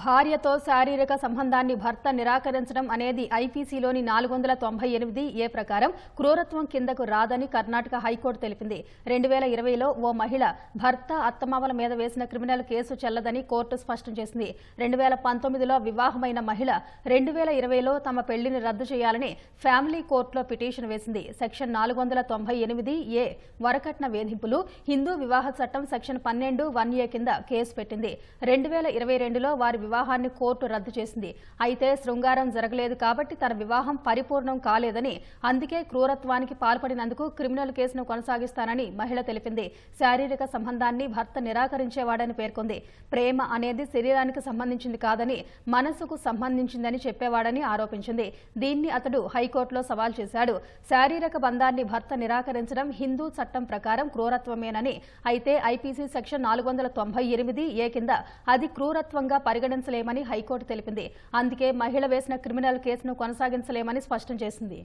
భార్యతో శారీరక సంబంధాన్ని భర్త నిరాకరించడం అనేది ఐపీసీలోని నాలుగు వందల తొంభై ఎనిమిది ఏ ప్రకారం క్రూరత్వం కిందకు రాదని కర్ణాటక హైకోర్టు తెలిపింది రెండు వేల ఇరవైలో ఓ మహిళ భర్త అత్తమామల మీద వేసిన క్రిమినల్ కేసు చెల్లదని కోర్టు స్పష్టం చేసింది రెండు వేల పంతొమ్మిదిలో వివాహమైన మహిళ రెండు వేల ఇరవైలో తమ పెళ్లిని రద్దు చేయాలని ఫ్యామిలీ కోర్టులో పిటిషన్ వేసింది సెక్షన్ నాలుగు వందల తొంభై ఎనిమిది ఏ వరకట్న వేధింపులు హిందూ వివాహ చట్టం సెక్షన్ పన్నెండు వన్ ఏ కింద కేసు పెట్టింది రెండు వేల ఇరవై రెండులో వారి వివాహాన్ని కోర్టు రద్దు చేసింది అయితే శృంగారం జరగలేదు కాబట్టి తన వివాహం పరిపూర్ణం కాలేదని అందుకే క్రూరత్వానికి పాల్పడినందుకు క్రిమినల్ కేసును కొనసాగిస్తానని మహిళ తెలిపింది శారీరక సంబంధాన్ని భర్త నిరాకరించేవాడని పేర్కొంది ప్రేమ అనేది శరీరానికి సంబంధించింది కాదని మనసుకు సంబంధించిందని చెప్పేవాడని ఆరోపించింది దీన్ని అతడు హైకోర్టులో సవాల్ చేశాడు శారీరక బంధాన్ని భర్త నిరాకరించడం హిందూ చట్టం ప్రకారం క్రూరత్వమేనని అయితే ఐపీసీ సెక్షన్ నాలుగు వందల తొంభై ఎనిమిది ఏ కింద అది క్రూరత్వంగా పరిగణ లేమని హైకోర్టు తెలిపింది అందుకే మహిళ వేసిన క్రిమినల్ కేసును కొనసాగించలేమని స్పష్టం చేసింది